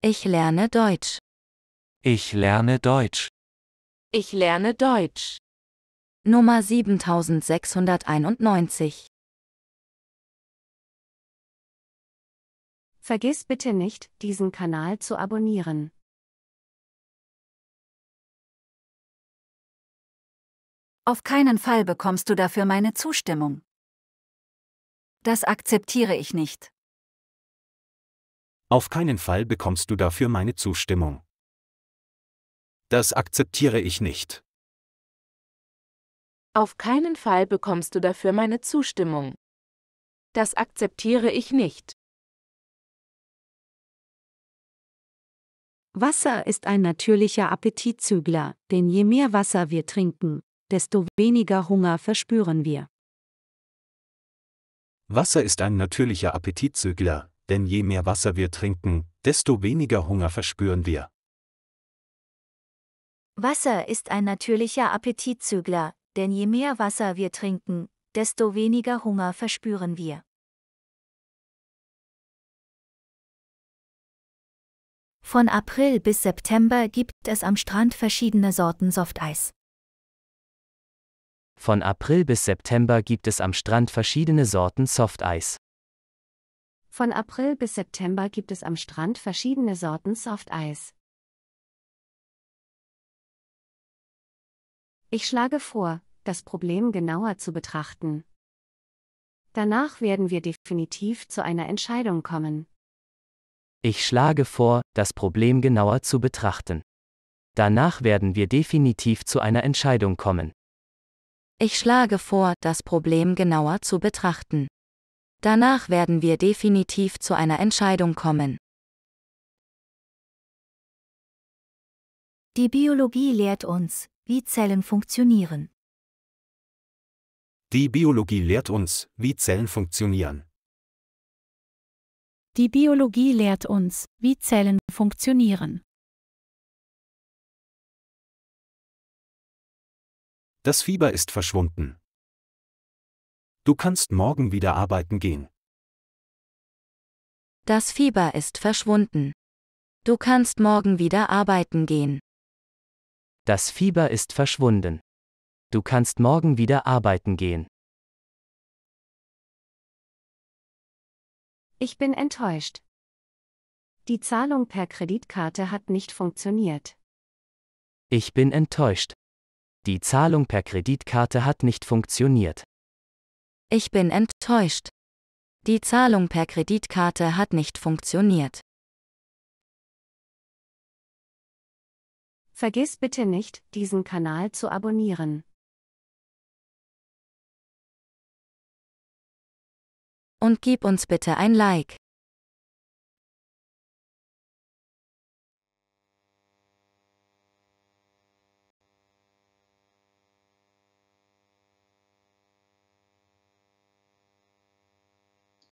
Ich lerne Deutsch. Ich lerne Deutsch. Ich lerne Deutsch. Nummer 7691. Vergiss bitte nicht, diesen Kanal zu abonnieren. Auf keinen Fall bekommst du dafür meine Zustimmung. Das akzeptiere ich nicht. Auf keinen Fall bekommst du dafür meine Zustimmung. Das akzeptiere ich nicht. Auf keinen Fall bekommst du dafür meine Zustimmung. Das akzeptiere ich nicht. Wasser ist ein natürlicher Appetitzügler, denn je mehr Wasser wir trinken, desto weniger Hunger verspüren wir. Wasser ist ein natürlicher Appetitzügler, denn je mehr Wasser wir trinken, desto weniger Hunger verspüren wir. Wasser ist ein natürlicher Appetitzügler, denn je mehr Wasser wir trinken, desto weniger Hunger verspüren wir. Von April bis September gibt es am Strand verschiedene Sorten Softeis. Von April bis September gibt es am Strand verschiedene Sorten Softeis. Von April bis September gibt es am Strand verschiedene Sorten Softeis. Ich schlage vor, das Problem genauer zu betrachten. Danach werden wir definitiv zu einer Entscheidung kommen. Ich schlage vor, das Problem genauer zu betrachten. Danach werden wir definitiv zu einer Entscheidung kommen. Ich schlage vor, das Problem genauer zu betrachten. Danach werden wir definitiv zu einer Entscheidung kommen. Die Biologie lehrt uns, wie Zellen funktionieren. Die Biologie lehrt uns, wie Zellen funktionieren. Die Biologie lehrt uns, wie Zellen funktionieren. Das Fieber ist verschwunden. Du kannst morgen wieder arbeiten gehen. Das Fieber ist verschwunden. Du kannst morgen wieder arbeiten gehen. Das Fieber ist verschwunden. Du kannst morgen wieder arbeiten gehen. Ich bin enttäuscht. Die Zahlung per Kreditkarte hat nicht funktioniert. Ich bin enttäuscht. Die Zahlung per Kreditkarte hat nicht funktioniert. Ich bin enttäuscht. Die Zahlung per Kreditkarte hat nicht funktioniert. Vergiss bitte nicht, diesen Kanal zu abonnieren. Und gib uns bitte ein Like.